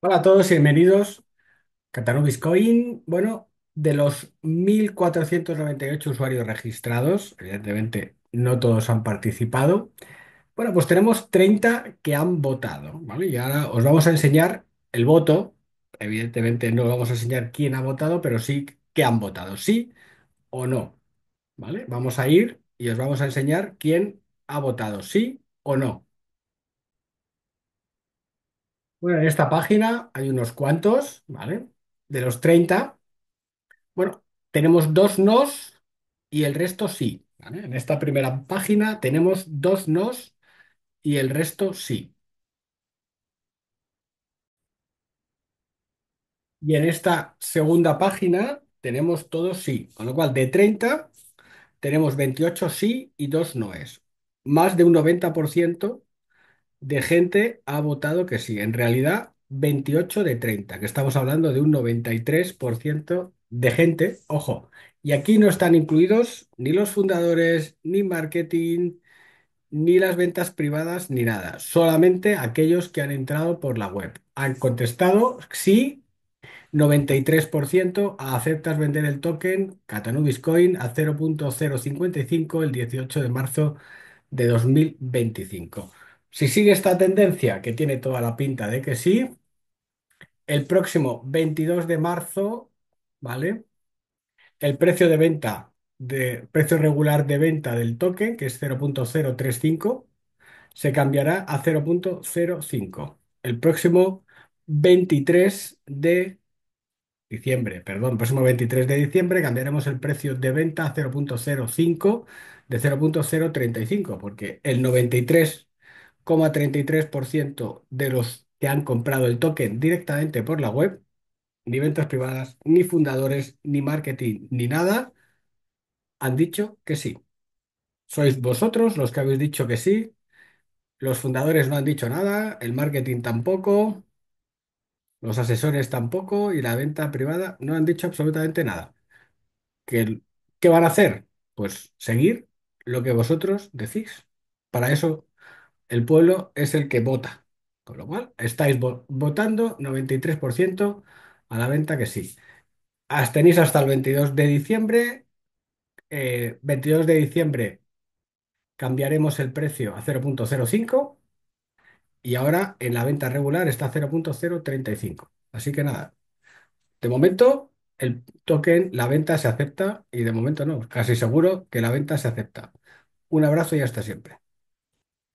Hola a todos y bienvenidos. Catanubis Coin, bueno, de los 1.498 usuarios registrados, evidentemente no todos han participado. Bueno, pues tenemos 30 que han votado, ¿vale? Y ahora os vamos a enseñar el voto. Evidentemente no vamos a enseñar quién ha votado, pero sí que han votado, sí o no, ¿vale? Vamos a ir y os vamos a enseñar quién ha votado, sí o no. Bueno, en esta página hay unos cuantos, ¿vale? De los 30, bueno, tenemos dos nos y el resto sí. En esta primera página tenemos dos nos y el resto sí. Y en esta segunda página tenemos todos sí, con lo cual de 30 tenemos 28 sí y dos noes. Más de un 90% de gente ha votado que sí. En realidad, 28 de 30, que estamos hablando de un 93% de gente. Ojo, y aquí no están incluidos ni los fundadores, ni marketing, ni las ventas privadas, ni nada. Solamente aquellos que han entrado por la web. Han contestado sí. 93% aceptas vender el token Catanubis Coin a 0.055 el 18 de marzo de 2025. Si sigue esta tendencia, que tiene toda la pinta de que sí, el próximo 22 de marzo, ¿vale? El precio de venta, de, precio regular de venta del token, que es 0.035, se cambiará a 0.05. El próximo 23 de diciembre, perdón, el próximo 23 de diciembre cambiaremos el precio de venta a 0.05 de 0.035, porque el 93 33% de los que han comprado el token directamente por la web, ni ventas privadas, ni fundadores, ni marketing, ni nada, han dicho que sí. Sois vosotros los que habéis dicho que sí. Los fundadores no han dicho nada, el marketing tampoco, los asesores tampoco y la venta privada no han dicho absolutamente nada. qué van a hacer? Pues seguir lo que vosotros decís. Para eso el pueblo es el que vota. Con lo cual, estáis votando 93% a la venta que sí. Tenéis hasta el 22 de diciembre. 22 eh, de diciembre cambiaremos el precio a 0.05 y ahora en la venta regular está 0.035. Así que nada, de momento el token, la venta se acepta y de momento no, casi seguro que la venta se acepta. Un abrazo y hasta siempre.